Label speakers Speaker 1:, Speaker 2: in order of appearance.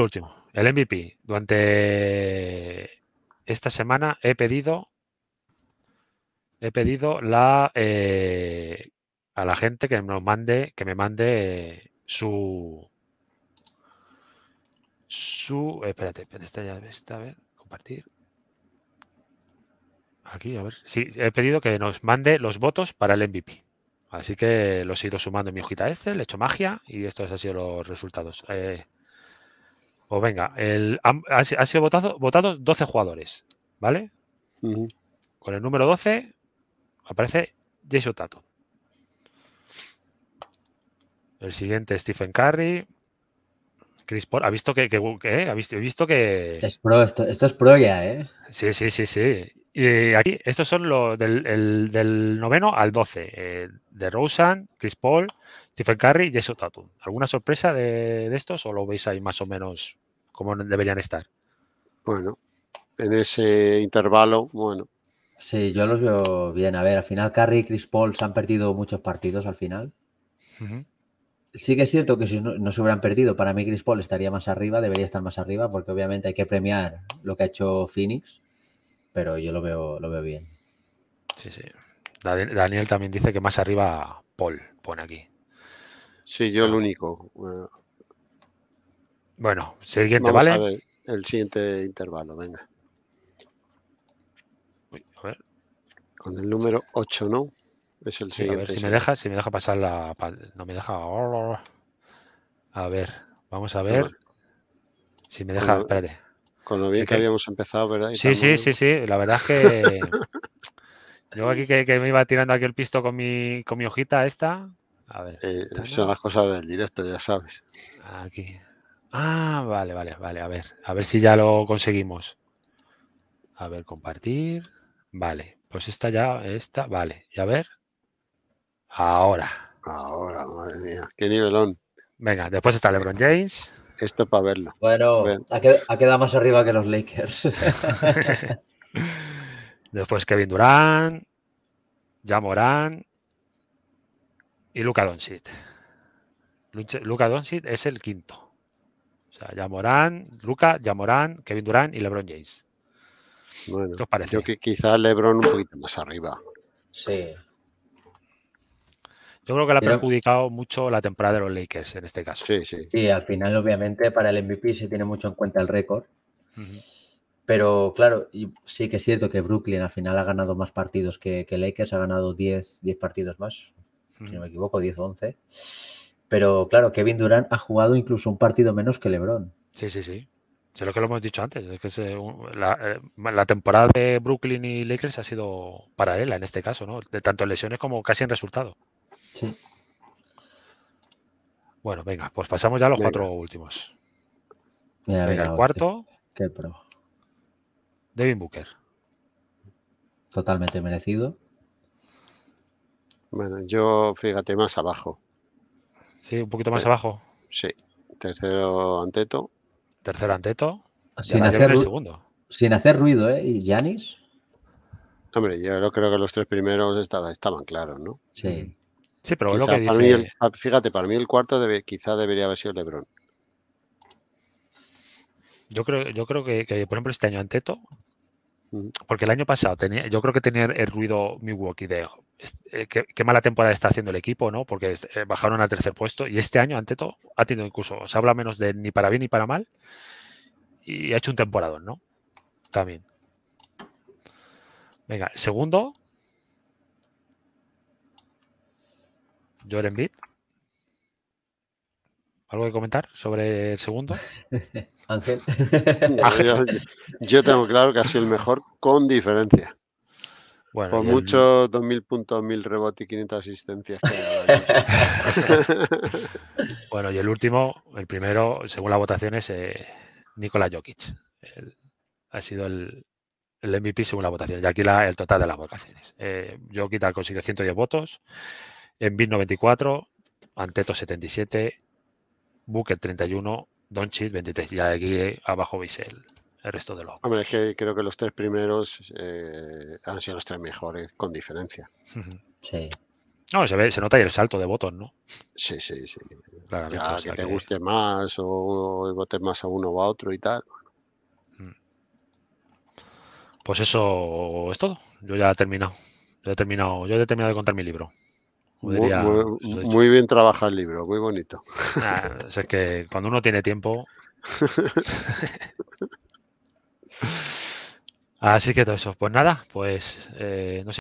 Speaker 1: último, el MVP. Durante esta semana he pedido he pedido la eh, a la gente que nos mande que me mande su su espérate, ya a ver, compartir. Aquí, a ver. Sí, he pedido que nos mande los votos para el MVP. Así que los he ido sumando en mi hojita este, le he hecho magia y estos han sido los resultados. Eh, o pues venga, el, han, sido votado, votados 12 jugadores, ¿vale? Con el número 12 aparece Jason El siguiente, Stephen Curry. Chris Paul. Ha visto que, eh, ha visto, he visto que. Es pro, esto, es pro ya, ¿eh? Sí, sí, sí, sí. Y aquí, estos son los del, del noveno al 12. de Rosen, Chris Paul, Stephen Curry y ¿Alguna sorpresa de, de, estos o lo veis ahí más o menos?
Speaker 2: como deberían estar. Bueno, en ese intervalo, bueno.
Speaker 1: Sí, yo los veo bien. A ver, al final Carry, y Chris Paul se han perdido muchos partidos al final. Sí que es cierto que si no, se hubieran perdido, para mí Chris Paul estaría más arriba, debería estar más arriba, porque obviamente hay que premiar lo que ha hecho Phoenix, pero yo lo veo, lo veo bien. Sí, sí. Daniel también dice que más arriba Paul,
Speaker 2: pone aquí. Sí, yo el ah. único. Bueno, siguiente, ¿vale? el siguiente intervalo, venga. a ver. Con el número 8, ¿no? Es el siguiente. a ver si me deja,
Speaker 1: si me deja pasar la. No me deja. A ver, vamos a ver.
Speaker 2: Si me deja, espérate. Con lo bien que habíamos empezado, ¿verdad? sí, sí, sí, sí. La verdad es que.
Speaker 1: yo aquí que, me iba tirando aquí el pisto con mi, con mi hojita esta.
Speaker 2: A ver. Eh, son las cosas del directo, ya sabes. Aquí.
Speaker 1: Ah, vale, vale, vale. A ver, a ver si ya lo conseguimos.
Speaker 2: A ver, compartir.
Speaker 1: Vale, pues esta ya, esta, vale. Y a ver.
Speaker 2: Ahora. Ahora, madre mía, qué nivelón. Venga, después está LeBron James. Esto para verlo. Bueno, ha quedado más arriba que los Lakers.
Speaker 1: después Kevin Durant, Morán. y Luca Doncic. Luca Doncic es el quinto. O sea, Yamorán, Luca, Yamorán, Kevin Durán y LeBron James.
Speaker 2: Bueno, ¿Qué que quizás LeBron un poquito más arriba.
Speaker 1: Sí. Yo creo que le ha perjudicado mucho la temporada de los Lakers en este caso. Sí, sí. Sí, al final, obviamente, para el MVP se tiene mucho en cuenta el récord. Pero claro, sí que es cierto que Brooklyn al final ha ganado más partidos que, Lakers, ha ganado 10, 10 partidos más, si no me equivoco, 10 o 11. Pero claro, Kevin Durant ha jugado incluso un partido menos que LeBron. Sí, sí, sí. Sé lo que lo hemos dicho antes. Es que eh, la, temporada de Brooklyn y Lakers ha sido paralela en este caso, ¿no? De tanto lesiones como casi en resultado. Sí. Bueno, venga, pues pasamos ya a los cuatro últimos. el cuarto. qué pro. Devin Booker. Totalmente merecido.
Speaker 2: Bueno, yo fíjate más abajo. Sí, un poquito más eh, abajo. Sí, tercero Anteto. Tercero Anteto. Sin hacer, segundo.
Speaker 1: sin hacer ruido, ¿eh? ¿Y Janis?
Speaker 2: Hombre, yo creo que los tres primeros estaban, claros, ¿no? Sí. Sí, pero lo que dice... fíjate, para mí el cuarto debe, quizá debería haber sido Lebron.
Speaker 1: Yo creo, yo creo que, por ejemplo, este año Anteto, mm. porque el año pasado tenía, yo creo que tenía el ruido Milwaukee de eh, qué, mala temporada está haciendo el equipo, ¿no? Porque eh, bajaron al tercer puesto y este año, ante todo, ha tenido incluso, se habla menos de ni para bien ni para mal y ha hecho un temporador, ¿no? También. Venga, el segundo. Joren Bid. ¿Algo que comentar sobre el segundo?
Speaker 2: Ángel. yo, tengo claro que ha sido el mejor con diferencia. Bueno, Por mucho, 2.000 puntos, 1.000 rebotes y 500 asistencias.
Speaker 1: bueno, y el último, el primero, según la votación es eh, Nikola Jokic. ha sido el, el, MVP según la votación. Y aquí el total de las votaciones. Eh, Jokic ha conseguido 110 votos, Embiid 94, Anteto 77, Booker 31, Donchit, 23. Y aquí eh, abajo veis el,
Speaker 2: el resto de los. Hombre, es que creo que los tres primeros eh, han sido los tres mejores, con diferencia. Sí.
Speaker 1: No, se, nota ahí el salto de votos, ¿no? Sí, sí, sí. Claro,
Speaker 2: que te guste más o votes más a uno o a otro y tal. Mm. Pues eso es
Speaker 1: todo. Yo ya he terminado. Yo he terminado, yo he terminado de contar mi libro.
Speaker 2: muy, bien trabaja el libro, muy bonito. Ah, es que cuando uno tiene tiempo.
Speaker 1: Así que todo eso. Pues nada, pues eh, no sé.